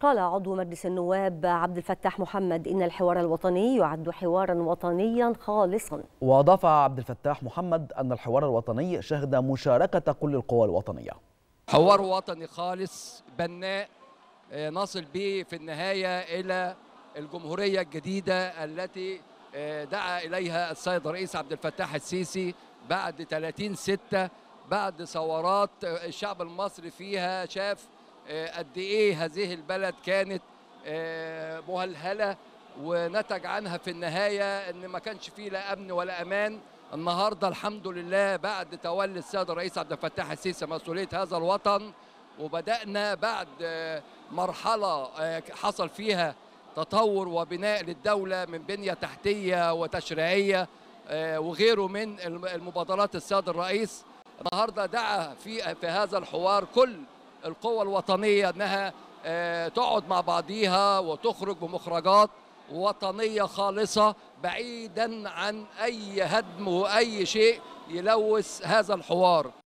قال عضو مجلس النواب عبد الفتاح محمد إن الحوار الوطني يعد حوارا وطنيا خالصا وأضاف عبد الفتاح محمد أن الحوار الوطني شهد مشاركة كل القوى الوطنية حوار وطني خالص بناء آه، نصل به في النهاية إلى الجمهورية الجديدة التي آه، دعا إليها السيد الرئيس عبد الفتاح السيسي بعد 30 6 بعد ثورات آه، الشعب المصري فيها شاف آه، قد ايه هذه البلد كانت آه، مهلهله ونتج عنها في النهايه ان ما كانش فيه لا امن ولا امان النهارده الحمد لله بعد تولي السيد الرئيس عبد الفتاح السيسي مسؤوليه هذا الوطن وبدانا بعد آه، مرحله حصل فيها تطور وبناء للدوله من بنيه تحتيه وتشريعيه وغيره من المبادرات السيد الرئيس النهارده دعا في في هذا الحوار كل القوى الوطنية أنها آه، تقعد مع بعضيها وتخرج بمخرجات وطنية خالصة بعيدا عن أي هدم وأي شيء يلوث هذا الحوار